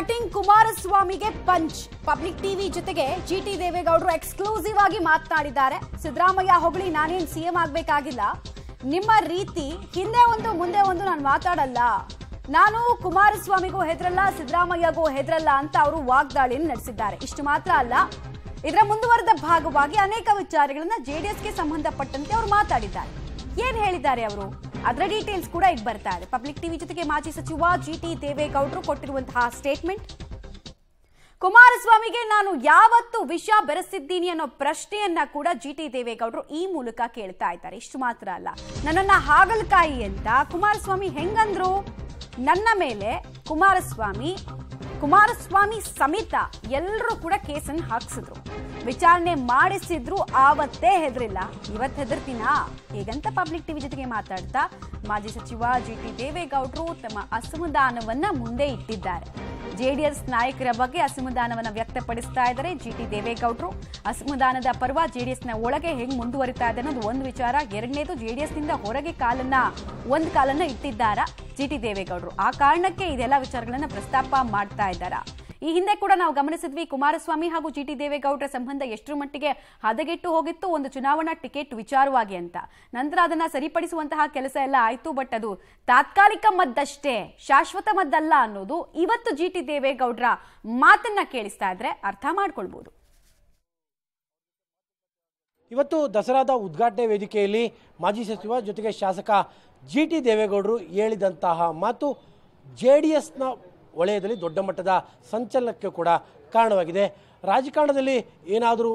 ನಟಿಂಗ್ ಕುಮಾರಸ್ವಾಮಿಗೆ punch public TV ಜೊತೆಗೆ G T ದೇವೇಗೌಡರು ಎಕ್ಸ್ಕ್ಲೂಸಿವ್ ಆಗಿ ಮಾತನಾಡಿದ್ದಾರೆ ಸಿದ್ದರಾಮಯ್ಯ ಹೊಗಳಿ ನಾನೇನ್ ಸಿಎಂ ಆಗ್ಬೇಕಾಗಿಲ್ಲ ನಿಮ್ಮ ರೀತಿ ಹಿಂದೆ ಒಂದು ಮುಂದೆ ಒಂದು ನಾನು ಮಾತಾಡಲ್ಲ ನಾನು ಕುಮಾರಸ್ವಾಮಿಗೂ ಹೆದರಲ್ಲ ಸಿದ್ದರಾಮಯ್ಯಗೂ ಹೆದರಲ್ಲ ಅಂತ ಅವರು ವಾಗ್ದಾಳಿಯನ್ನು ನಡೆಸಿದ್ದಾರೆ ಇಷ್ಟು ಮಾತ್ರ ಅಲ್ಲ ಇದರ ಮುಂದುವರೆದ ಭಾಗವಾಗಿ ಅನೇಕ ವಿಚಾರಗಳನ್ನ ಜೆಡಿಎಸ್ಗೆ ಸಂಬಂಧಪಟ್ಟಂತೆ ಅವರು ಮಾತಾಡಿದ್ದಾರೆ ಏನ್ ಹೇಳಿದ್ದಾರೆ ಅವರು ಅದರ ಡೀಟೇಲ್ಸ್ ಕೂಡ ಈಗ ಬರ್ತಾ ಇದೆ ಪಬ್ಲಿಕ್ ಟಿವಿ ಜೊತೆಗೆ ಮಾಜಿ ಸಚಿವ ಜಿ ಟಿ ದೇವೇಗೌಡರು ಕೊಟ್ಟಿರುವಂತಹ ಸ್ಟೇಟ್ಮೆಂಟ್ ಕುಮಾರಸ್ವಾಮಿಗೆ ನಾನು ಯಾವತ್ತು ವಿಷ ಬೆರೆಸಿದ್ದೀನಿ ಅನ್ನೋ ಪ್ರಶ್ನೆಯನ್ನ ಕೂಡ ಜಿ ಟಿ ದೇವೇಗೌಡರು ಈ ಮೂಲಕ ಕೇಳ್ತಾ ಇದ್ದಾರೆ ಇಷ್ಟು ಮಾತ್ರ ಅಲ್ಲ ನನ್ನನ್ನ ಹಾಗಲಕಾಯಿ ಅಂತ ಕುಮಾರಸ್ವಾಮಿ ಹೆಂಗಂದ್ರು ನನ್ನ ಮೇಲೆ ಕುಮಾರಸ್ವಾಮಿ ಕುಮಾರಸ್ವಾಮಿ ಸಮೇತ ಎಲ್ಲರೂ ಕೂಡ ಕೇಸನ್ನು ಹಾಕ್ಸಿದ್ರು ವಿಚಾರಣೆ ಮಾಡಿಸಿದ್ರು ಆವತ್ತೇ ಹೆದರಿಲ್ಲ ಇವತ್ತು ಹೆದರ್ತೀನಾ ಹೇಗಂತ ಪಬ್ಲಿಕ್ ಟಿವಿ ಜೊತೆಗೆ ಮಾತಾಡ್ತಾ ಮಾಜಿ ಸಚಿವ ಜಿ ಟಿ ದೇವೇಗೌಡರು ತಮ್ಮ ಅಸಮಾಧಾನವನ್ನ ಮುಂದೆ ಇಟ್ಟಿದ್ದಾರೆ ಜೆಡಿಎಸ್ ನಾಯಕರ ಬಗ್ಗೆ ಅಸಮಾಧಾನವನ್ನು ವ್ಯಕ್ತಪಡಿಸ್ತಾ ಇದ್ದಾರೆ ಜಿಟಿ ದೇವೇಗೌಡರು ಅಸಮಾಧಾನದ ಪರ್ವ ಜೆಡಿಎಸ್ನ ಒಳಗೆ ಹೆಂಗ್ ಮುಂದುವರಿತಾ ಇದೆ ಅನ್ನೋದು ಒಂದು ವಿಚಾರ ಎರಡನೇದು ಜೆಡಿಎಸ್ನಿಂದ ಹೊರಗೆ ಕಾಲನ್ನ ಒಂದು ಕಾಲನ್ನ ಇಟ್ಟಿದ್ದಾರಾ ಜಿಟಿ ದೇವೇಗೌಡರು ಆ ಕಾರಣಕ್ಕೆ ಇದೆಲ್ಲ ವಿಚಾರಗಳನ್ನ ಪ್ರಸ್ತಾಪ ಮಾಡ್ತಾ ಇದ್ದಾರಾ ಈ ಹಿಂದೆ ಕೂಡ ನಾವು ಗಮನಿಸಿದ್ವಿ ಕುಮಾರಸ್ವಾಮಿ ಹಾಗೂ ಜಿ ಟಿ ದೇವೇಗೌಡರ ಸಂಬಂಧ ಎಷ್ಟರ ಮಟ್ಟಿಗೆ ಹದಗೆಟ್ಟು ಹೋಗಿತ್ತು ಒಂದು ಚುನಾವಣಾ ಟಿಕೆಟ್ ವಿಚಾರವಾಗಿ ಅಂತ ನಂತರ ಅದನ್ನ ಸರಿಪಡಿಸುವಂತಹ ಕೆಲಸ ಎಲ್ಲ ಆಯಿತು ಬಟ್ ಅದು ತಾತ್ಕಾಲಿಕ ಮದ್ದಷ್ಟೇ ಶಾಶ್ವತ ಮದ್ದಲ್ಲ ಅನ್ನೋದು ಇವತ್ತು ಜಿ ಟಿ ದೇವೇಗೌಡರ ಮಾತನ್ನ ಕೇಳಿಸ್ತಾ ಇದ್ರೆ ಅರ್ಥ ಮಾಡ್ಕೊಳ್ಬಹುದು ಇವತ್ತು ದಸರಾದ ಉದ್ಘಾಟನೆ ವೇದಿಕೆಯಲ್ಲಿ ಮಾಜಿ ಸಚಿವ ಜೊತೆಗೆ ಶಾಸಕ ಜಿ ಟಿ ದೇವೇಗೌಡರು ಹೇಳಿದಂತಹ ಮಾತು ಜೆ ಡಿ ಎಸ್ನ ವಲಯದಲ್ಲಿ ದೊಡ್ಡ ಮಟ್ಟದ ಸಂಚಲನಕ್ಕೆ ಕೂಡ ಕಾರಣವಾಗಿದೆ ರಾಜಕಾರಣದಲ್ಲಿ ಏನಾದರೂ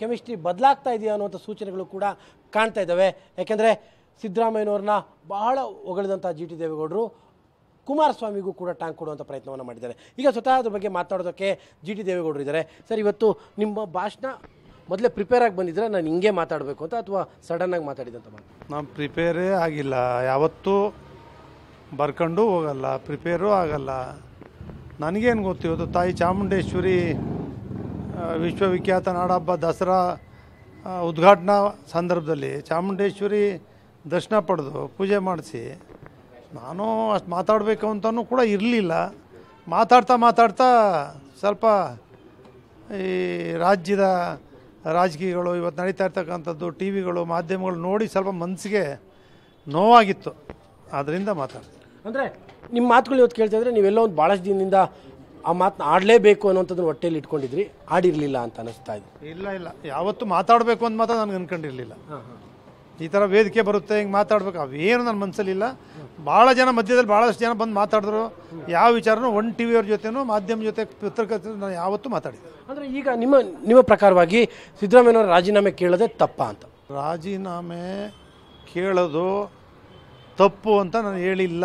ಕೆಮಿಸ್ಟ್ರಿ ಬದಲಾಗ್ತಾ ಇದೆಯಾ ಅನ್ನುವಂಥ ಸೂಚನೆಗಳು ಕೂಡ ಕಾಣ್ತಾ ಇದ್ದಾವೆ ಯಾಕೆಂದರೆ ಸಿದ್ದರಾಮಯ್ಯನವ್ರನ್ನ ಬಹಳ ಹೊಗಳಿದಂಥ ಜಿ ಟಿ ದೇವೇಗೌಡರು ಕುಮಾರಸ್ವಾಮಿಗೂ ಕೂಡ ಟ್ಯಾಂಕ್ ಕೊಡುವಂಥ ಪ್ರಯತ್ನವನ್ನು ಮಾಡಿದ್ದಾರೆ ಈಗ ಸ್ವತಃ ಅದ್ರ ಬಗ್ಗೆ ಮಾತಾಡೋದಕ್ಕೆ ಜಿ ಟಿ ದೇವೇಗೌಡರು ಇದ್ದಾರೆ ಸರ್ ಇವತ್ತು ನಿಮ್ಮ ಭಾಷಣ ಮೊದಲೇ ಪ್ರಿಪೇರ್ ಆಗಿ ಬಂದಿದ್ರೆ ನಾನು ಹಿಂಗೆ ಮಾತಾಡಬೇಕು ಅಂತ ಅಥವಾ ಸಡನ್ನಾಗಿ ಮಾತಾಡಿದಂಥ ಮಾತು ನಾನು ಪ್ರಿಪೇರೇ ಆಗಿಲ್ಲ ಯಾವತ್ತೂ ಬರ್ಕೊಂಡು ಹೋಗಲ್ಲ ಪ್ರಿಪೇರೂ ಆಗಲ್ಲ ನನಗೇನು ಗೊತ್ತು ಇವತ್ತು ತಾಯಿ ಚಾಮುಂಡೇಶ್ವರಿ ವಿಶ್ವವಿಖ್ಯಾತ ನಾಡಹಬ್ಬ ದಸರಾ ಉದ್ಘಾಟನಾ ಸಂದರ್ಭದಲ್ಲಿ ಚಾಮುಂಡೇಶ್ವರಿ ದರ್ಶನ ಪಡೆದು ಪೂಜೆ ಮಾಡಿಸಿ ನಾನು ಅಷ್ಟು ಮಾತಾಡಬೇಕು ಅಂತಲೂ ಕೂಡ ಇರಲಿಲ್ಲ ಮಾತಾಡ್ತಾ ಮಾತಾಡ್ತಾ ಸ್ವಲ್ಪ ಈ ರಾಜ್ಯದ ರಾಜಕೀಯಗಳು ಇವತ್ತು ನಡೀತಾ ಇರ್ತಕ್ಕಂಥದ್ದು ಟಿ ವಿಗಳು ಮಾಧ್ಯಮಗಳು ನೋಡಿ ಸ್ವಲ್ಪ ಮನಸ್ಸಿಗೆ ನೋವಾಗಿತ್ತು ಆದ್ದರಿಂದ ಮಾತಾಡ್ತೀನಿ ಅಂದರೆ ನಿಮ್ಮ ಮಾತುಗಳು ಇವತ್ತು ಕೇಳ್ತಾ ಇದ್ರೆ ನೀವೆಲ್ಲೋ ಒಂದು ಭಾಳಷ್ಟು ದಿನದಿಂದ ಆ ಮಾತನ್ನ ಆಡಲೇಬೇಕು ಅನ್ನೋಂಥದ್ದು ಹೊಟ್ಟೆಯಲ್ಲಿ ಇಟ್ಕೊಂಡಿದ್ರಿ ಆಡಿರಲಿಲ್ಲ ಅಂತ ಅನಿಸ್ತಾ ಇದೆ ಇಲ್ಲ ಇಲ್ಲ ಯಾವತ್ತು ಮಾತಾಡಬೇಕು ಅಂತ ಮಾತ್ರ ನನಗೆ ಅನ್ಕೊಂಡಿರಲಿಲ್ಲ ಈ ಥರ ವೇದಿಕೆ ಬರುತ್ತೆ ಹಿಂಗೆ ಮಾತಾಡ್ಬೇಕು ಅವೇನು ನನ್ನ ಮನಸ್ಸಲ್ಲಿಲ್ಲ ಭಾಳ ಜನ ಮಧ್ಯದಲ್ಲಿ ಭಾಳಷ್ಟು ಜನ ಬಂದು ಮಾತಾಡಿದ್ರು ಯಾವ ವಿಚಾರನೂ ಒನ್ ಟಿ ವಿಯವ್ರ ಜೊತೆನೂ ಮಾಧ್ಯಮ ಜೊತೆ ಪತ್ರಕರ್ತ ನಾನು ಯಾವತ್ತೂ ಮಾತಾಡಿದ್ದೆ ಅಂದರೆ ಈಗ ನಿಮ್ಮ ನಿಮ್ಮ ಪ್ರಕಾರವಾಗಿ ಸಿದ್ದರಾಮಯ್ಯನವರ ರಾಜೀನಾಮೆ ಕೇಳೋದೇ ತಪ್ಪ ಅಂತ ರಾಜೀನಾಮೆ ಕೇಳೋದು ತಪ್ಪು ಅಂತ ನಾನು ಹೇಳಿಲ್ಲ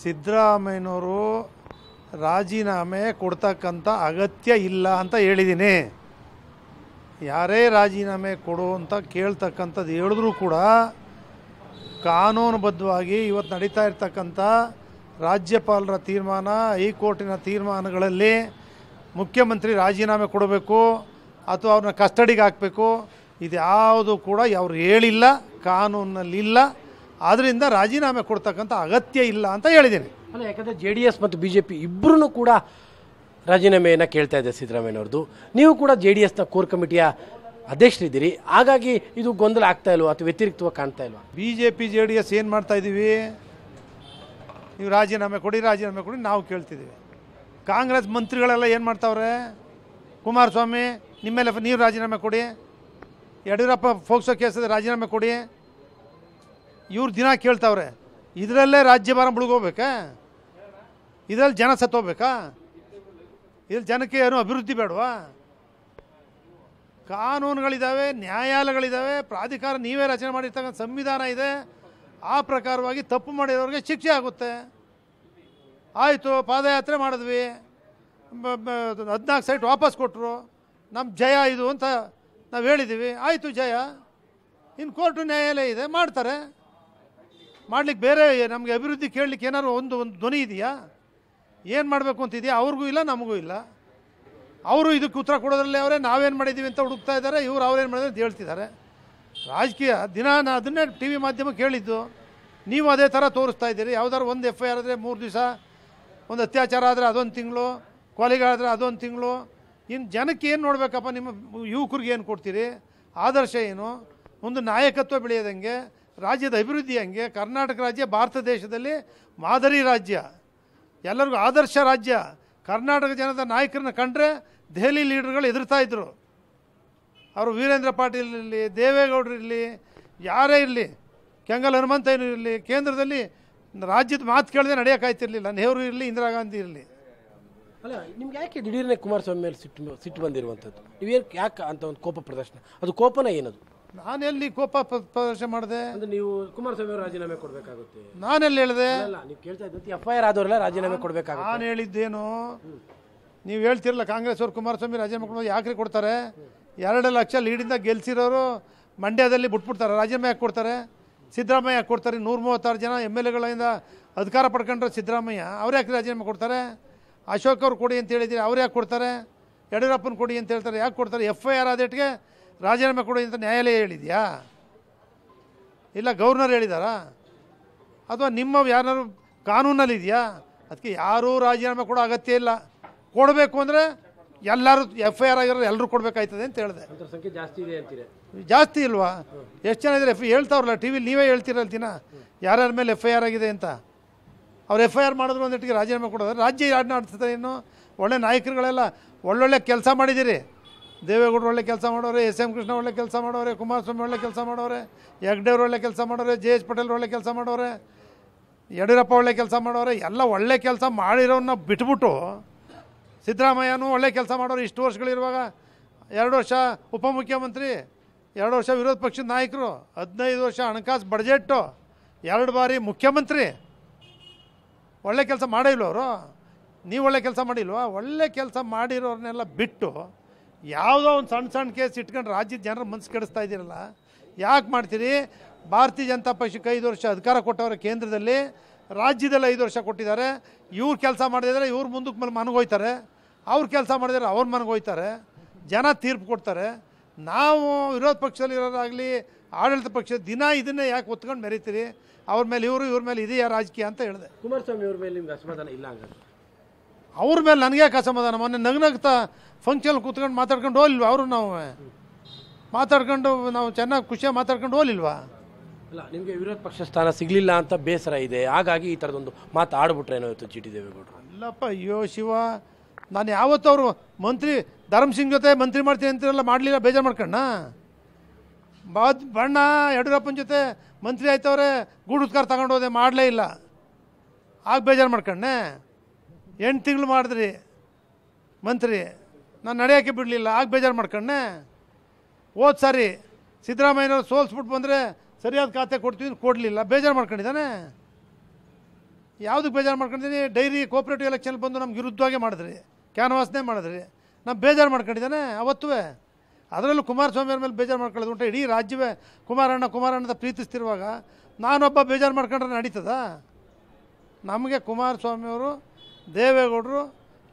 ಸಿದ್ದರಾಮಯ್ಯನವರು ರಾಜೀನಾಮೆ ಕೊಡ್ತಕ್ಕಂಥ ಅಗತ್ಯ ಇಲ್ಲ ಅಂತ ಹೇಳಿದ್ದೀನಿ ಯಾರೇ ರಾಜೀನಾಮೆ ಕೊಡು ಅಂತ ಕೇಳ್ತಕ್ಕಂಥದ್ದು ಹೇಳಿದ್ರೂ ಕೂಡ ಕಾನೂನುಬದ್ಧವಾಗಿ ಇವತ್ತು ನಡೀತಾ ಇರ್ತಕ್ಕಂಥ ರಾಜ್ಯಪಾಲರ ತೀರ್ಮಾನ ಹೈಕೋರ್ಟಿನ ತೀರ್ಮಾನಗಳಲ್ಲಿ ಮುಖ್ಯಮಂತ್ರಿ ರಾಜೀನಾಮೆ ಕೊಡಬೇಕು ಅಥವಾ ಅವ್ರನ್ನ ಕಸ್ಟಡಿಗೆ ಹಾಕಬೇಕು ಇದ್ಯಾವುದು ಕೂಡ ಅವ್ರು ಹೇಳಿಲ್ಲ ಕಾನೂನಲ್ಲಿಲ್ಲ ಆದ್ದರಿಂದ ರಾಜೀನಾಮೆ ಕೊಡ್ತಕ್ಕಂಥ ಅಗತ್ಯ ಇಲ್ಲ ಅಂತ ಹೇಳಿದ್ದೀನಿ ಅಲ್ಲ ಯಾಕಂದರೆ ಜೆ ಡಿ ಎಸ್ ಮತ್ತು ಬಿ ಜೆ ಪಿ ಇಬ್ಬರೂ ಕೂಡ ರಾಜೀನಾಮೆಯನ್ನು ಕೇಳ್ತಾ ಇದೆ ಸಿದ್ದರಾಮಯ್ಯನವ್ರದ್ದು ನೀವು ಕೂಡ ಜೆ ಡಿ ಎಸ್ನ ಕೋರ್ ಕಮಿಟಿಯ ಅಧ್ಯಕ್ಷರಿದ್ದೀರಿ ಹಾಗಾಗಿ ಇದು ಗೊಂದಲ ಆಗ್ತಾ ಇಲ್ವಾ ಅಥವಾ ವ್ಯತಿರಿಕ್ತವಾಗಿ ಕಾಣ್ತಾ ಇಲ್ವಾ B J P J D S ಏನು ಮಾಡ್ತಾ ಇದ್ದೀವಿ ನೀವು ರಾಜೀನಾಮೆ ಕೊಡಿ ರಾಜೀನಾಮೆ ಕೊಡಿ ನಾವು ಕೇಳ್ತಿದ್ದೀವಿ ಕಾಂಗ್ರೆಸ್ ಮಂತ್ರಿಗಳೆಲ್ಲ ಏನು ಮಾಡ್ತಾವ್ರೆ ಕುಮಾರಸ್ವಾಮಿ ನಿಮ್ಮೆಲ್ಲ ನೀವು ರಾಜೀನಾಮೆ ಕೊಡಿ ಯಡಿಯೂರಪ್ಪ ಫೋಕ್ಸೋ ಕೇಸದ ರಾಜೀನಾಮೆ ಕೊಡಿ ಇವ್ರು ದಿನ ಕೇಳ್ತಾವ್ರೆ ಇದರಲ್ಲೇ ರಾಜ್ಯಭಾರ ಮುಳುಗೋಗ್ಬೇಕಾ ಇದರಲ್ಲಿ ಜನ ಸತ್ತೋಗ್ಬೇಕಾ ಇದ್ರಲ್ಲಿ ಜನಕ್ಕೆ ಏನು ಅಭಿವೃದ್ಧಿ ಬೇಡವಾ ಕಾನೂನುಗಳಿದ್ದಾವೆ ನ್ಯಾಯಾಲಯಗಳಿದ್ದಾವೆ ಪ್ರಾಧಿಕಾರ ನೀವೇ ರಚನೆ ಮಾಡಿರ್ತಕ್ಕಂಥ ಸಂವಿಧಾನ ಇದೆ ಆ ಪ್ರಕಾರವಾಗಿ ತಪ್ಪು ಮಾಡಿರೋರಿಗೆ ಶಿಕ್ಷೆ ಆಗುತ್ತೆ ಆಯಿತು ಪಾದಯಾತ್ರೆ ಮಾಡಿದ್ವಿ ಹದಿನಾಲ್ಕು ಸೈಟ್ ವಾಪಸ್ ಕೊಟ್ಟರು ನಮ್ಮ ಜಯ ಇದು ಅಂತ ನಾವು ಹೇಳಿದ್ದೀವಿ ಆಯಿತು ಜಯ ಇನ್ನು ಕೋರ್ಟು ನ್ಯಾಯಾಲಯ ಇದೆ ಮಾಡ್ತಾರೆ ಮಾಡ್ಲಿಕ್ಕೆ ಬೇರೆ ನಮಗೆ ಅಭಿವೃದ್ಧಿ ಕೇಳಲಿಕ್ಕೆ ಏನಾದ್ರು ಒಂದು ಒಂದು ಧ್ವನಿ ಇದೆಯಾ ಏನು ಮಾಡಬೇಕು ಅಂತಿದೆಯಾ ಅವ್ರಿಗೂ ಇಲ್ಲ ನಮಗೂ ಇಲ್ಲ ಅವರು ಇದಕ್ಕೆ ಉತ್ತರ ಕೊಡೋದ್ರಲ್ಲಿ ಅವರೇ ನಾವೇನು ಮಾಡಿದ್ದೀವಿ ಅಂತ ಹುಡುಕ್ತಾ ಇದ್ದಾರೆ ಇವರು ಅವ್ರೇನು ಮಾಡಿದ್ರು ಅಂತ ಹೇಳ್ತಿದ್ದಾರೆ ರಾಜಕೀಯ ದಿನ ನಾನು ಅದನ್ನೇ ಟಿ ವಿ ಮಾಧ್ಯಮ ಕೇಳಿದ್ದು ನೀವು ಅದೇ ಥರ ತೋರಿಸ್ತಾ ಇದ್ದೀರಿ ಯಾವುದಾದ್ರು ಒಂದು ಎಫ್ ಐ ಆರ್ ಆದರೆ ಮೂರು ದಿವಸ ಒಂದು ಅತ್ಯಾಚಾರ ಆದರೆ ಅದೊಂದು ತಿಂಗಳು ಕೊಲೆಗಳಾದರೆ ಅದೊಂದು ತಿಂಗಳು ಇನ್ನು ಜನಕ್ಕೆ ಏನು ನೋಡಬೇಕಪ್ಪ ನಿಮ್ಮ ಯುವಕರಿಗೆ ಏನು ಕೊಡ್ತೀರಿ ಆದರ್ಶ ಏನು ಒಂದು ನಾಯಕತ್ವ ಬೆಳೆಯೋದಂಗೆ ರಾಜ್ಯದ ಅಭಿವೃದ್ಧಿ ಹಂಗೆ ಕರ್ನಾಟಕ ರಾಜ್ಯ ಭಾರತ ದೇಶದಲ್ಲಿ ಮಾದರಿ ರಾಜ್ಯ ಎಲ್ಲರಿಗೂ ಆದರ್ಶ ರಾಜ್ಯ ಕರ್ನಾಟಕ ಜನದ ನಾಯಕರನ್ನ ಕಂಡ್ರೆ ದೆಹಲಿ ಲೀಡರ್ಗಳು ಎದುರ್ತಾ ಇದ್ದರು ಅವರು ವೀರೇಂದ್ರ ಪಾಟೀಲ್ ಇರಲಿ ದೇವೇಗೌಡರು ಇರಲಿ ಯಾರೇ ಇರಲಿ ಕೆಂಗಲ್ ಹನುಮಂತಯ್ಯನೂ ಇರಲಿ ಕೇಂದ್ರದಲ್ಲಿ ರಾಜ್ಯದ ಮಾತು ಕೇಳದೆ ನಡೆಯೋಕ್ಕಾಯ್ತಿರಲಿಲ್ಲ ನೆಹರು ಇರಲಿ ಇಂದಿರಾ ಗಾಂಧಿ ಇರಲಿ ಅಲ್ಲ ನಿಮ್ಗೆ ಯಾಕೆ ದಿಢೀರನೇ ಕುಮಾರಸ್ವಾಮಿ ಮೇಲೆ ಸಿಟ್ಟು ಸಿಟ್ಟು ಬಂದಿರುವಂಥದ್ದು ನೀವೇನು ಯಾಕೆ ಅಂತ ಒಂದು ಕೋಪ ಪ್ರದರ್ಶನ ಅದು ಕೋಪನ ಏನದು ನಾನೆಲ್ಲಿ ಕೋಪ ಪ್ರದರ್ಶನ ಮಾಡಿದೆ ನೀವು ಕುಮಾರಸ್ವಾಮಿ ಅವರು ರಾಜೀನಾಮೆ ಕೊಡ್ಬೇಕಾಗುತ್ತೆ ನಾನೆಲ್ಲ ಹೇಳಿದೆ ಎಫ್ ಐ ಆರ್ ಆದವರೆಲ್ಲ ರಾಜೀನಾಮೆ ಕೊಡ್ಬೇಕಾಗುತ್ತೆ ನಾನು ಹೇಳಿದ್ದೇನು ನೀವು ಹೇಳ್ತಿರಲ್ಲ ಕಾಂಗ್ರೆಸ್ ಅವರು ಕುಮಾರಸ್ವಾಮಿ ರಾಜೀನಾಮೆ ಕೊಡೋದು ಯಾಕ್ರಿ ಕೊಡ್ತಾರೆ ಎರಡು ಲಕ್ಷ ಲೀಡಿಂದ ಗೆಲ್ಸಿರೋರು ಮಂಡ್ಯದಲ್ಲಿ ಬಿಟ್ಬಿಡ್ತಾರೆ ರಾಜೀನಾಮೆ ಯಾಕೆ ಕೊಡ್ತಾರೆ ಸಿದ್ದರಾಮಯ್ಯ ಯಾಕೆ ಕೊಡ್ತಾರೆ ನೂರು ಮೂವತ್ತಾರು ಜನ ಎಮ್ ಎಲ್ ಎಗಳಿಂದ ಅಧಿಕಾರ ಪಡ್ಕೊಂಡ್ರೆ ಸಿದ್ದರಾಮಯ್ಯ ಅವ್ರು ಯಾಕೆ ರಾಜೀನಾಮೆ ಕೊಡ್ತಾರೆ ಅಶೋಕ್ ಅವ್ರು ಕೊಡಿ ಅಂತ ಹೇಳಿದಿರಿ ಅವ್ರು ಯಾಕೆ ಕೊಡ್ತಾರೆ ಯಡಿಯೂರಪ್ಪನ ಕೊಡಿ ಅಂತ ಹೇಳ್ತಾರೆ ಯಾಕೆ ಕೊಡ್ತಾರೆ ಎಫ್ ಐ ಆರ್ ಆದೇಟ್ಗೆ ರಾಜೀನಾಮೆ ಕೊಡೋ ಅಂತ ನ್ಯಾಯಾಲಯ ಹೇಳಿದೆಯಾ ಇಲ್ಲ ಗೌರ್ನರ್ ಹೇಳಿದಾರಾ ಅಥವಾ ನಿಮ್ಮ ಯಾರು ಇದೆಯಾ ಅದಕ್ಕೆ ಯಾರೂ ರಾಜೀನಾಮೆ ಕೊಡೋ ಅಗತ್ಯ ಇಲ್ಲ ಕೊಡಬೇಕು ಅಂದರೆ ಎಲ್ಲರೂ ಎಫ್ ಐ ಆರ್ ಆಗಿರೋ ಎಲ್ಲರೂ ಕೊಡಬೇಕಾಯ್ತದೆ ಅಂತ ಹೇಳಿದೆ ಜಾಸ್ತಿ ಇದೆ ಜಾಸ್ತಿ ಇಲ್ವಾ ಎಷ್ಟು ಜನ ಇದ್ದಾರೆ ಎಫ್ ಹೇಳ್ತಾವ್ರಲ್ಲ ಟಿ ವಿಲಿ ನೀವೇ ಹೇಳ್ತೀರಲ್ಲ ದಿನ ಯಾರ್ಯಾರ ಮೇಲೆ ಎಫ್ ಐ ಆರ್ ಆಗಿದೆ ಅಂತ ಅವ್ರು ಎಫ್ ಐ ಆರ್ ಮಾಡಿದ್ರು ಒಂದಿಟ್ಟಿಗೆ ರಾಜೀನಾಮೆ ಕೊಡೋದು ರಾಜ್ಯ ಆಡನಾಡ್ತಿದ್ದಾರೆ ಇನ್ನು ಒಳ್ಳೆ ನಾಯಕರುಗಳೆಲ್ಲ ಒಳ್ಳೊಳ್ಳೆ ಕೆಲಸ ಮಾಡಿದ್ದೀರಿ ದೇವೇಗೌಡರು ಒಳ್ಳೆ ಕೆಲಸ ಮಾಡೋರೆ ಎಸ್ ಎಂ ಕೃಷ್ಣ ಒಳ್ಳೆ ಕೆಲಸ ಮಾಡೋರೆ ಕುಮಾರಸ್ವಾಮಿ ಒಳ್ಳೆ ಕೆಲಸ ಮಾಡೋರೆ ಯಗ್ಡೇವ್ರು ಒಳ್ಳೆ ಕೆಲಸ ಮಾಡೋರೆ ಜೆ ಎಚ್ ಪಟೇಲ್ ಒಳ್ಳೆ ಕೆಲಸ ಮಾಡೋರೆ ಯಡಿಯೂರಪ್ಪ ಒಳ್ಳೆ ಕೆಲಸ ಮಾಡೋರೆ ಎಲ್ಲ ಒಳ್ಳೆ ಕೆಲಸ ಮಾಡಿರೋನ್ನ ಬಿಟ್ಬಿಟ್ಟು ಸಿದ್ದರಾಮಯ್ಯನೂ ಒಳ್ಳೆ ಕೆಲಸ ಮಾಡೋರು ಇಷ್ಟು ವರ್ಷಗಳಿರುವಾಗ ಎರಡು ವರ್ಷ ಉಪಮುಖ್ಯಮಂತ್ರಿ ಎರಡು ವರ್ಷ ವಿರೋಧ ಪಕ್ಷದ ನಾಯಕರು ಹದಿನೈದು ವರ್ಷ ಹಣಕಾಸು ಬಡ್ಜೆಟ್ಟು ಎರಡು ಬಾರಿ ಮುಖ್ಯಮಂತ್ರಿ ಒಳ್ಳೆ ಕೆಲಸ ಮಾಡಿಲ್ವರು ಅವರು ನೀವು ಒಳ್ಳೆ ಕೆಲಸ ಮಾಡಿಲ್ವ ಒಳ್ಳೆ ಕೆಲಸ ಮಾಡಿರೋರನ್ನೆಲ್ಲ ಬಿಟ್ಟು ಯಾವುದೋ ಒಂದು ಸಣ್ಣ ಸಣ್ಣ ಕೇಸ್ ಇಟ್ಕೊಂಡು ರಾಜ್ಯದ ಜನರ ಮನಸ್ಸು ಕೆಡಿಸ್ತಾ ಇದ್ದೀರಲ್ಲ ಯಾಕೆ ಮಾಡ್ತೀರಿ ಭಾರತೀಯ ಜನತಾ ಪಕ್ಷಕ್ಕೆ ಐದು ವರ್ಷ ಅಧಿಕಾರ ಕೊಟ್ಟವರ ಕೇಂದ್ರದಲ್ಲಿ ರಾಜ್ಯದಲ್ಲಿ ಐದು ವರ್ಷ ಕೊಟ್ಟಿದ್ದಾರೆ ಇವ್ರು ಕೆಲಸ ಮಾಡಿದರೆ ಇವ್ರು ಮುಂದಕ್ಕೆ ಮೇಲೆ ಮನಗೋಯ್ತಾರೆ ಅವ್ರ ಕೆಲಸ ಮಾಡಿದರೆ ಅವ್ರ ಮನಗೋಯ್ತಾರೆ ಜನ ತೀರ್ಪು ಕೊಡ್ತಾರೆ ನಾವು ವಿರೋಧ ಪಕ್ಷದಲ್ಲಿರೋರಾಗಲಿ ಆಡಳಿತ ಪಕ್ಷ ದಿನ ಇದನ್ನೇ ಯಾಕೆ ಒತ್ಕೊಂಡು ಮೆರೀತೀರಿ ಅವ್ರ ಮೇಲೆ ಇವರು ಇವ್ರ ಮೇಲೆ ಇದೆಯಾ ರಾಜಕೀಯ ಅಂತ ಹೇಳಿದೆ ಕುಮಾರಸ್ವಾಮಿ ಅವ್ರ ಮೇಲೆ ನಿಮ್ಗೆ ಅಸಮಾಧಾನ ಇಲ್ಲ ಅವ್ರ ಮೇಲೆ ನನಗೆ ಅಸಮಾಧಾನ ಮೊನ್ನೆ ನಗ್ನಗ್ತಾ ಫಂಕ್ಷನ್ ಕೂತ್ಕೊಂಡು ಮಾತಾಡ್ಕೊಂಡು ಹೋಗಿಲ್ವ ಅವರು ನಾವು ಮಾತಾಡ್ಕೊಂಡು ನಾವು ಚೆನ್ನಾಗಿ ಖುಷಿಯಾಗಿ ಮಾತಾಡ್ಕೊಂಡು ಹೋಲಿಲ್ವಾ ಅಲ್ಲ ನಿಮಗೆ ವಿರೋಧ ಪಕ್ಷ ಸ್ಥಾನ ಸಿಗಲಿಲ್ಲ ಅಂತ ಬೇಸರ ಇದೆ ಹಾಗಾಗಿ ಈ ಥರದೊಂದು ಮಾತು ಏನೋ ಇವತ್ತು ಜಿ ಟಿ ದೇವೇಗೌಡರು ಅಲ್ಲಪ್ಪ ಅಯ್ಯೋ ಶಿವ ನಾನು ಯಾವತ್ತು ಅವರು ಮಂತ್ರಿ ಧರ್ಮ್ ಸಿಂಗ್ ಜೊತೆ ಮಂತ್ರಿ ಮಾಡ್ತೀನಿ ಅಂತಿರಲ್ಲ ಮಾಡಲಿಲ್ಲ ಬೇಜಾರು ಮಾಡ್ಕಣ್ಣ ಬಾದ್ ಬಣ್ಣ ಯಡಿಯೂರಪ್ಪನ ಜೊತೆ ಮಂತ್ರಿ ಆಯ್ತವ್ರೆ ಗೂಡು ಉತ್ಕಾರ ತಗೊಂಡೋದೆ ಮಾಡಲೇ ಇಲ್ಲ ಆಗ ಬೇಜಾರು ಮಾಡ್ಕೊಂಡೆ ಎಂಟು ತಿಂಗಳು ಮಾಡಿದ್ರಿ ಮಂತ್ರಿ ನಾನು ನಡೆಯೋಕ್ಕೆ ಬಿಡಲಿಲ್ಲ ಆಗ ಬೇಜಾರು ಮಾಡ್ಕೊಂಡೆ ಹೋದ ಸಾರಿ ಸಿದ್ದರಾಮಯ್ಯನವ್ರು ಸೋಲ್ಸ್ಬಿಟ್ಟು ಬಂದರೆ ಸರಿಯಾದ ಖಾತೆ ಕೊಡ್ತೀವಿ ಕೊಡಲಿಲ್ಲ ಬೇಜಾರು ಮಾಡ್ಕೊಂಡಿದ್ದಾನೆ ಯಾವುದಕ್ಕೆ ಬೇಜಾರು ಮಾಡ್ಕೊಂಡಿದ್ದೀನಿ ಡೈರಿ ಕೋಪ್ರೇಟಿವ್ ಎಲೆಕ್ಷನ್ ಬಂದು ನಮ್ಗೆ ವಿರುದ್ಧವಾಗಿ ಮಾಡಿದ್ರಿ ಕ್ಯಾನ್ವಾಸ್ನೇ ಮಾಡಿದ್ರಿ ನಾವು ಬೇಜಾರು ಮಾಡ್ಕೊಂಡಿದ್ದಾನೆ ಅವತ್ತುವೇ ಅದರಲ್ಲೂ ಕುಮಾರಸ್ವಾಮಿ ಅವ್ರ ಮೇಲೆ ಬೇಜಾರು ಮಾಡ್ಕೊಳ್ಳೋದು ಉಂಟು ಇಡೀ ರಾಜ್ಯವೇ ಕುಮಾರಣ್ಣ ಕುಮಾರಣ್ಣದ ಪ್ರೀತಿಸ್ತಿರುವಾಗ ನಾನೊಬ್ಬ ಬೇಜಾರು ಮಾಡ್ಕೊಂಡ್ರೆ ನಡೀತದ ನಮಗೆ ಕುಮಾರಸ್ವಾಮಿಯವರು ದೇವೇಗೌಡರು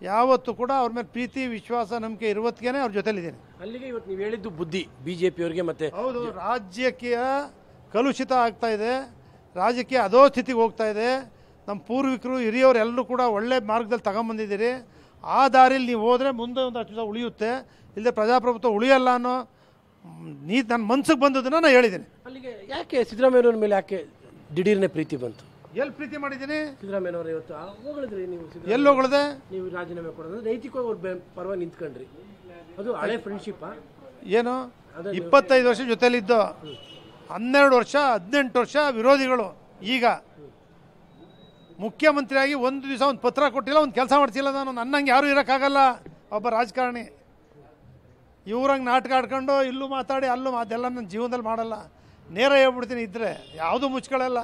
ಯಾವತ್ತೂ ಕೂಡ ಅವ್ರ ಮೇಲೆ ಪ್ರೀತಿ ವಿಶ್ವಾಸ ನಂಬಿಕೆ ಇರುವತ್ತಿಗೆ ಅವ್ರ ಜೊತೆಲಿದ್ದೇನೆ ಅಲ್ಲಿಗೆ ಇವತ್ತು ನೀವು ಹೇಳಿದ್ದು ಬುದ್ಧಿ ಬಿ ಜೆ ಪಿಯವ್ರಿಗೆ ಮತ್ತೆ ಹೌದು ರಾಜ್ಯಕ್ಕೆ ಕಲುಷಿತ ಆಗ್ತಾ ಇದೆ ರಾಜಕೀಯ ಅದೋ ಸ್ಥಿತಿಗೆ ಹೋಗ್ತಾ ಇದೆ ನಮ್ಮ ಪೂರ್ವಿಕರು ಹಿರಿಯವರು ಎಲ್ಲರೂ ಕೂಡ ಒಳ್ಳೆ ಮಾರ್ಗದಲ್ಲಿ ತಗೊಂಬಂದಿದ್ದೀರಿ ಆ ದಾರಿಯಲ್ಲಿ ನೀವು ಹೋದರೆ ಮುಂದೆ ಒಂದು ಅಷ್ಟು ಉಳಿಯುತ್ತೆ ಇಲ್ಲದೆ ಪ್ರಜಾಪ್ರಭುತ್ವ ಉಳಿಯಲ್ಲ ಅನ್ನೋ ನೀ ನನ್ನ ಮನ್ಸಿಗೆ ಬಂದದನ್ನು ನಾನು ಹೇಳಿದ್ದೀನಿ ಅಲ್ಲಿಗೆ ಯಾಕೆ ಸಿದ್ದರಾಮಯ್ಯವ್ರ ಮೇಲೆ ಯಾಕೆ ದಿಢೀರ್ನೇ ಪ್ರೀತಿ ಬಂತು ಎಲ್ಲಿ ಪ್ರೀತಿ ಮಾಡಿದ್ದೀನಿ ಸಿದ್ದರಾಮಯ್ಯನವರು ಇವತ್ತು ಹೋಗಳಿದ್ರಿ ನೀವು ಎಲ್ಲಿ ನೀವು ರಾಜೀನಾಮೆ ಕೊಡೋದು ನೈತಿಕವಾಗಿ ನಿಂತ್ಕೊಂಡ್ರಿ ಅದು ಹಳೆ ಫ್ರೆಂಡ್ಶಿಪ್ ಏನು ಇಪ್ಪತ್ತೈದು ವರ್ಷ ಜೊತೆಲಿದ್ದು ಹನ್ನೆರಡು ವರ್ಷ ಹದಿನೆಂಟು ವರ್ಷ ವಿರೋಧಿಗಳು ಈಗ ಮುಖ್ಯಮಂತ್ರಿಯಾಗಿ ಒಂದು ದಿವಸ ಒಂದು ಪತ್ರ ಕೊಟ್ಟಿಲ್ಲ ಒಂದು ಕೆಲಸ ಮಾಡ್ತಿಲ್ಲ ನಾನು ನನ್ನಂಗೆ ಯಾರೂ ಇರೋಕ್ಕಾಗಲ್ಲ ಒಬ್ಬ ರಾಜಕಾರಣಿ ಇವ್ರಂಗೆ ನಾಟಕ ಆಡ್ಕೊಂಡು ಇಲ್ಲೂ ಮಾತಾಡಿ ಅಲ್ಲೂ ಅದೆಲ್ಲ ನನ್ನ ಜೀವನದಲ್ಲಿ ಮಾಡಲ್ಲ ನೇರ ಹೇಳ್ಬಿಡ್ತೀನಿ ಇದ್ದರೆ ಯಾವುದೂ ಮುಚ್ಕೊಳ್ಳಲ್ಲ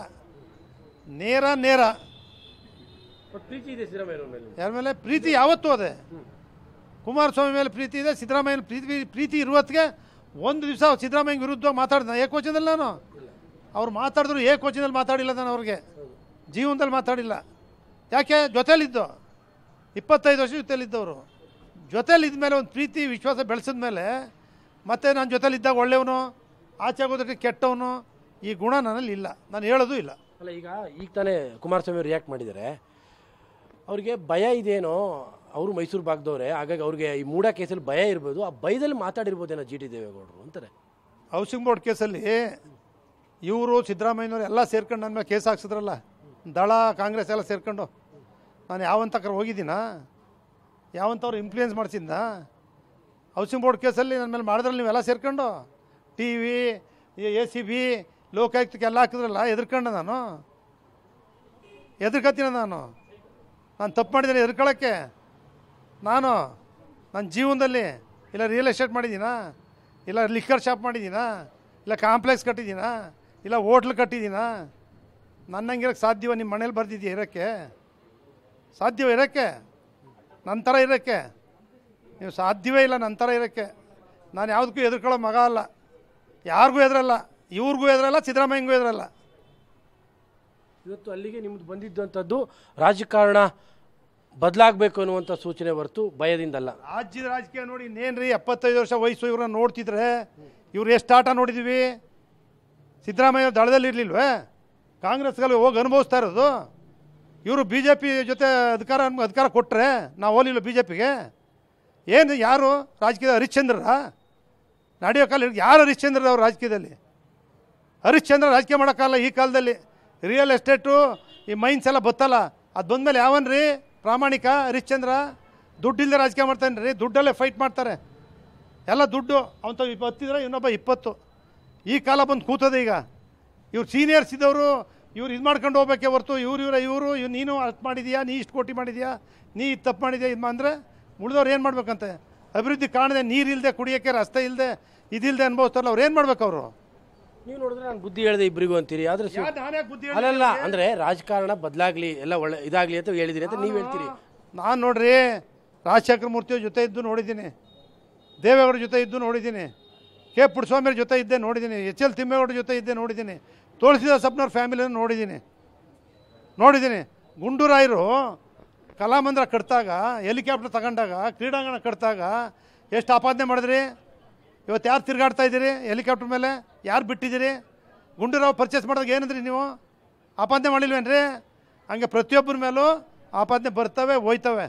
ನೇರ ನೇರ ಪ್ರೀತಿ ಇದೆ ಯಾರ ಮೇಲೆ ಪ್ರೀತಿ ಯಾವತ್ತೂ ಅದೇ ಕುಮಾರಸ್ವಾಮಿ ಮೇಲೆ ಪ್ರೀತಿ ಇದೆ ಸಿದ್ದರಾಮಯ್ಯ ಪ್ರೀತಿ ಪ್ರೀತಿ ಇರುವತ್ತಿಗೆ ಒಂದು ದಿವಸ ಸಿದ್ದರಾಮಯ್ಯ ಮಾತಾಡಿದ ನಾನು ಏಕವಚನದಲ್ಲಿ ನಾನು ಅವ್ರು ಮಾತಾಡಿದ್ರು ಏಕವಚನದಲ್ಲಿ ಮಾತಾಡಿಲ್ಲ ನಾನು ಅವ್ರಿಗೆ ಜೀವನದಲ್ಲಿ ಮಾತಾಡಿಲ್ಲ ಯಾಕೆ ಜೊತೇಲಿದ್ದು ಇಪ್ಪತ್ತೈದು ವರ್ಷ ಜೊತೆಯಲ್ಲಿದ್ದವರು ಜೊತೇಲಿದ್ದ ಮೇಲೆ ಒಂದು ಪ್ರೀತಿ ವಿಶ್ವಾಸ ಬೆಳೆಸಿದ ಮೇಲೆ ಮತ್ತೆ ನಾನು ಜೊತೇಲಿದ್ದಾಗ ಒಳ್ಳೆಯವನು ಆಚೆ ಆಗೋದಕ್ಕೆ ಕೆಟ್ಟವನು ಈ ಗುಣ ನನ್ನಲ್ಲಿ ಇಲ್ಲ ನಾನು ಹೇಳೋದು ಇಲ್ಲ ಅಲ್ಲ ಈಗ ಈಗ ತಾನೇ ಕುಮಾರಸ್ವಾಮಿ ಅವರು ರಿಯಾಕ್ಟ್ ಮಾಡಿದ್ದಾರೆ ಅವರಿಗೆ ಭಯ ಇದೇನೋ ಅವರು ಮೈಸೂರು ಭಾಗದವ್ರೆ ಹಾಗಾಗಿ ಅವ್ರಿಗೆ ಈ ಮೂಡ ಕೇಸಲ್ಲಿ ಭಯ ಇರ್ಬೋದು ಆ ಭಯದಲ್ಲಿ ಮಾತಾಡಿರ್ಬೋದೇನೋ ಜಿ ಟಿ ದೇವೇಗೌಡರು ಅಂತಾರೆ ಹೌಸಿಂಗ್ ಬೋರ್ಡ್ ಕೇಸಲ್ಲಿ ಇವರು ಸಿದ್ದರಾಮಯ್ಯನವರು ಎಲ್ಲ ಸೇರ್ಕೊಂಡು ನನ್ನ ಮೇಲೆ ಕೇಸ್ ಹಾಕ್ಸಿದ್ರಲ್ಲ ದಳ ಕಾಂಗ್ರೆಸ್ ಎಲ್ಲ ಸೇರ್ಕೊಂಡು ನಾನು ಯಾವಂತಕ್ರ ಹೋಗಿದ್ದೀನಾ ಯಾವಂಥವ್ರು ಇನ್ಫ್ಲೂಯೆನ್ಸ್ ಮಾಡಿಸಿದ್ದ ಹೌಸಿಂಗ್ ಬೋರ್ಡ್ ಕೇಸಲ್ಲಿ ನನ್ನ ಮೇಲೆ ಮಾಡಿದ್ರಲ್ಲಿ ನೀವೆಲ್ಲ ಸೇರ್ಕೊಂಡು T V A C B ಲೋಕಾಯುಕ್ತಕ್ಕೆ ಎಲ್ಲ ಹಾಕಿದ್ರಲ್ಲ ಎದುರ್ಕಂಡೆ ನಾನು ಎದುರ್ಕತ್ತೀನಿ ನಾನು ನಾನು ತಪ್ಪು ಮಾಡಿದ್ದೀನಿ ಎದುರ್ಕೊಳ್ಳೋಕ್ಕೆ ನಾನು ನನ್ನ ಜೀವನದಲ್ಲಿ ಇಲ್ಲ ರಿಯಲ್ ಎಸ್ಟೇಟ್ ಮಾಡಿದ್ದೀನಾ ಇಲ್ಲ ಲಿಕ್ಕರ್ ಶಾಪ್ ಮಾಡಿದ್ದೀನಾ ಇಲ್ಲ ಕಾಂಪ್ಲೆಕ್ಸ್ ಕಟ್ಟಿದ್ದೀನಾ ಇಲ್ಲ ಹೋಟ್ಲ್ ಕಟ್ಟಿದ್ದೀನಾ ನನ್ನಂಗಿರೋಕ್ಕೆ ಸಾಧ್ಯವ ನಿಮ್ಮ ಮನೇಲಿ ಬರ್ದಿದ್ದೀಯ ಇರೋಕ್ಕೆ ಸಾಧ್ಯವ ಇರೋಕ್ಕೆ ನನ್ನ ಥರ ಇರೋಕ್ಕೆ ನೀವು ಸಾಧ್ಯವೇ ಇಲ್ಲ ನನ್ನ ಥರ ಇರೋಕ್ಕೆ ನಾನು ಯಾವುದಕ್ಕೂ ಎದುರ್ಕೊಳ್ಳೋ ಮಗ ಅಲ್ಲ ಯಾರಿಗೂ ಎದುರಲ್ಲ ಇವ್ರಿಗೂ ಎದುರಲ್ಲ ಸಿದ್ದರಾಮಯ್ಯಗೂ ಎದುರಲ್ಲ ಇವತ್ತು ಅಲ್ಲಿಗೆ ನಿಮ್ದು ಬಂದಿದ್ದಂಥದ್ದು ರಾಜಕಾರಣ ಬದಲಾಗಬೇಕು ಅನ್ನುವಂಥ ಸೂಚನೆ ಹೊರತು ಭಯದಿಂದಲ್ಲ ರಾಜ್ಯದ ರಾಜಕೀಯ ನೋಡಿ ಇನ್ನೇನು ರೀ ಎಪ್ಪತ್ತೈದು ವರ್ಷ ವಯಸ್ಸು ಇವ್ರನ್ನ ನೋಡ್ತಿದ್ರೆ ಇವ್ರು ಎಷ್ಟು ಆಟ ನೋಡಿದ್ದೀವಿ ಸಿದ್ದರಾಮಯ್ಯ ದಳದಲ್ಲಿ ಇರಲಿಲ್ವೇ ಕಾಂಗ್ರೆಸ್ಗಲ್ಲಿ ಹೋಗಿ ಅನುಭವಿಸ್ತಾ ಇರೋದು ಇವರು ಬಿ ಜೆ ಪಿ ಜೊತೆ ಅಧಿಕಾರ ಅಧಿಕಾರ ಕೊಟ್ಟರೆ ನಾವು ಹೋಲಿಲ್ಲ ಬಿ ಜೆ ಪಿಗೆ ಏನು ಯಾರು ರಾಜಕೀಯ ಹರಿಶ್ಚಂದ್ರರ ನಡೆಯೋ ಕಾಲ ಯಾರು ಹರಿಶ್ಚಂದ್ರ ಅವ್ರು ರಾಜಕೀಯದಲ್ಲಿ ಹರಿಶ್ಚಂದ್ರ ರಾಜಕೀಯ ಮಾಡೋಕ್ಕಲ್ಲ ಈ ಕಾಲದಲ್ಲಿ ರಿಯಲ್ ಎಸ್ಟೇಟು ಈ ಮೈನ್ಸ್ ಎಲ್ಲ ಬತ್ತಲ್ಲ ಅದು ಬಂದಮೇಲೆ ಯಾವನ್ ರೀ ಪ್ರಾಮಾಣಿಕ ಹರಿಶ್ಚಂದ್ರ ದುಡ್ಡಿಲ್ಲದೆ ರಾಜಕೀಯ ಮಾಡ್ತಾನೆ ರೀ ದುಡ್ಡಲ್ಲೇ ಫೈಟ್ ಮಾಡ್ತಾರೆ ಎಲ್ಲ ದುಡ್ಡು ಅವಂತ ಇಪ್ಪತ್ತಿದ್ರೆ ಇನ್ನೊಬ್ಬ ಇಪ್ಪತ್ತು ಈ ಕಾಲ ಬಂದು ಕೂತದೆ ಈಗ ಇವ್ರು ಸೀನಿಯರ್ಸ್ ಇದ್ದವರು ಇವ್ರು ಇದು ಮಾಡ್ಕೊಂಡು ಹೋಗ್ಬೇಕೆ ಹೊರ್ತು ಇವ್ರು ಇವ್ರ ಇವರು ಇವ್ ನೀನು ಅಷ್ಟು ಮಾಡಿದೀಯಾ ನೀ ಇಷ್ಟು ಕೋಟಿ ಮಾಡಿದೀಯಾ ನೀ ಇದು ತಪ್ಪು ಮಾಡಿದ್ಯಾ ಇದು ಅಂದರೆ ಉಳಿದವ್ರು ಏನು ಮಾಡ್ಬೇಕಂತೆ ಅಭಿವೃದ್ಧಿ ಕಾಣದೆ ನೀರಿಲ್ಲದೆ ಕುಡಿಯೋಕ್ಕೆ ರಸ್ತೆ ಇಲ್ಲದೆ ಇದಿಲ್ಲದೆ ಅನ್ಭವಿಸ್ತಾರಲ್ಲ ಅವ್ರು ಏನು ಮಾಡ್ಬೇಕು ಅವರು ನೀವು ನೋಡಿದ್ರೆ ನಾನು ಬುದ್ಧಿ ಹೇಳಿದೆ ಇಬ್ಬರಿಗೂ ಅಂತೀರಿ ಆದ್ರೆ ಅಲ್ಲೆಲ್ಲ ಅಂದರೆ ಅಂದ್ರೆ ರಾಜಕಾರಣ ಬದಲಾಗ್ಲಿ ಎಲ್ಲ ಒಳ್ಳೆ ಇದಾಗ್ಲಿ ಅಂತ ಹೇಳಿದಿರಿ ಅಂತ ನೀವು ಹೇಳ್ತೀರಿ ನಾನು ನೋಡ್ರಿ ರಾಜಶೇಖರ ಮೂರ್ತಿಯ ಜೊತೆ ಇದ್ದು ನೋಡಿದ್ದೀನಿ ದೇವೇಗೌಡ ಜೊತೆ ಇದ್ದು ನೋಡಿದ್ದೀನಿ ಕೆ ಅವ್ರ ಜೊತೆ ಇದ್ದೆ ನೋಡಿದ್ದೀನಿ ಎಚ್ ಎಲ್ ತಿಮ್ಮೇಗೌಡ ಜೊತೆ ಇದ್ದೆ ನೋಡಿದ್ದೀನಿ ತುಳಸಿದಾಸ್ ಸಪ್ನವ್ರ ಫ್ಯಾಮಿಲಿಯನ್ನು ನೋಡಿದ್ದೀನಿ ನೋಡಿದ್ದೀನಿ ಗುಂಡೂರಾಯರು ಕಲಾಮಂದಿರ ಕಟ್ಟಿದಾಗ ಹೆಲಿಕಾಪ್ಟರ್ ತಗೊಂಡಾಗ ಕ್ರೀಡಾಂಗಣ ಕಟ್ಟಿದಾಗ ಎಷ್ಟು ಆಪಾದನೆ ಮಾಡಿದ್ರಿ ಇವತ್ತು ಯಾರು ತಿರುಗಾಡ್ತಾ ಇದ್ದೀರಿ ಹೆಲಿಕಾಪ್ಟರ್ ಮೇಲೆ ಯಾರು ಬಿಟ್ಟಿದ್ದೀರಿ ಗುಂಡೂರಾವ್ ಪರ್ಚೇಸ್ ಮಾಡೋದು ಏನಂದ್ರಿ ನೀವು ಆಪಾದನೆ ಮಾಡಿಲ್ವೇನ್ರಿ ಹಂಗೆ ಪ್ರತಿಯೊಬ್ಬರ ಮೇಲೂ ಆಪಾದನೆ ಬರ್ತವೆ ಹೋಯ್ತವೆ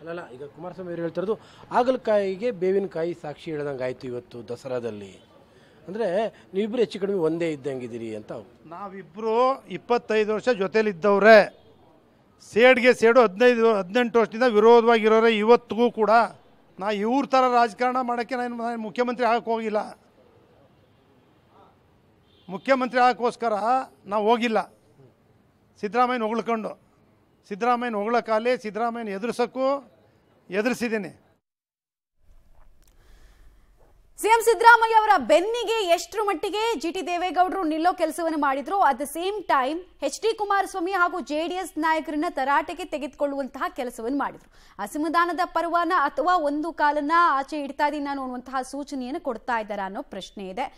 ಅಲ್ಲಲ್ಲ ಈಗ ಕುಮಾರಸ್ವಾಮಿ ಅವರು ಹೇಳ್ತಿರೋದು ಹಾಗಲಕಾಯಿಗೆ ಬೇವಿನಕಾಯಿ ಸಾಕ್ಷಿ ಹೇಳ್ದಂಗೆ ಆಯಿತು ಇವತ್ತು ದಸರಾದಲ್ಲಿ ಅಂದರೆ ನೀವಿಬ್ಬರು ಹೆಚ್ಚು ಕಡಿಮೆ ಒಂದೇ ಇದ್ದಂಗಿದ್ದೀರಿ ಅಂತ ನಾವಿಬ್ಬರು ಇಪ್ಪತ್ತೈದು ವರ್ಷ ಇದ್ದವ್ರೆ ಸೇಡ್ಗೆ ಸೇಡು ಹದಿನೈದು ಹದಿನೆಂಟು ವರ್ಷದಿಂದ ವಿರೋಧವಾಗಿರೋರೆ ಇವತ್ತಿಗೂ ಕೂಡ ನಾ ಇವ್ರ ಥರ ರಾಜಕಾರಣ ಮಾಡೋಕ್ಕೆ ನಾನು ನಾನು ಮುಖ್ಯಮಂತ್ರಿ ಆಗಕ್ಕೆ ಹೋಗಿಲ್ಲ ಮುಖ್ಯಮಂತ್ರಿ ಆಗೋಕ್ಕೋಸ್ಕರ ನಾವು ಹೋಗಿಲ್ಲ ಸಿದ್ದರಾಮಯ್ಯನ ಹೊಗಳ್ಕೊಂಡು ಸಿದ್ದರಾಮಯ್ಯನ ಹೊಗಳಕ್ಕಾಗಲಿ ಸಿದ್ದರಾಮಯ್ಯನ ಎದುರಿಸೋಕ್ಕೂ ಎದುರಿಸಿದ್ದೀನಿ ಸಿಎಂ ಸಿದ್ದರಾಮಯ್ಯ ಅವರ ಬೆನ್ನಿಗೆ ಎಷ್ಟರ ಮಟ್ಟಿಗೆ ಜಿ ಟಿ ದೇವೇಗೌಡರು ನಿಲ್ಲೋ ಕೆಲಸವನ್ನು ಮಾಡಿದ್ರು at the same time H D Kumaraswamy ಹಾಗೂ ಜೆಡಿಎಸ್ ನಾಯಕರನ್ನ ತರಾಟೆಗೆ ತೆಗೆದುಕೊಳ್ಳುವಂತಹ ಕೆಲಸವನ್ನು ಮಾಡಿದ್ರು ಅಸಮಾಧಾನದ ಪರ್ವನ ಅಥವಾ ಒಂದು ಕಾಲನ್ನ ಆಚೆ ಇಡ್ತಾ ಇದ್ದೀನಿ ನಾನು ಅನ್ನುವಂತಹ ಸೂಚನೆಯನ್ನು ಕೊಡ್ತಾ ಇದ್ದಾರಾ ಅನ್ನೋ ಪ್ರಶ್ನೆ ಇದೆ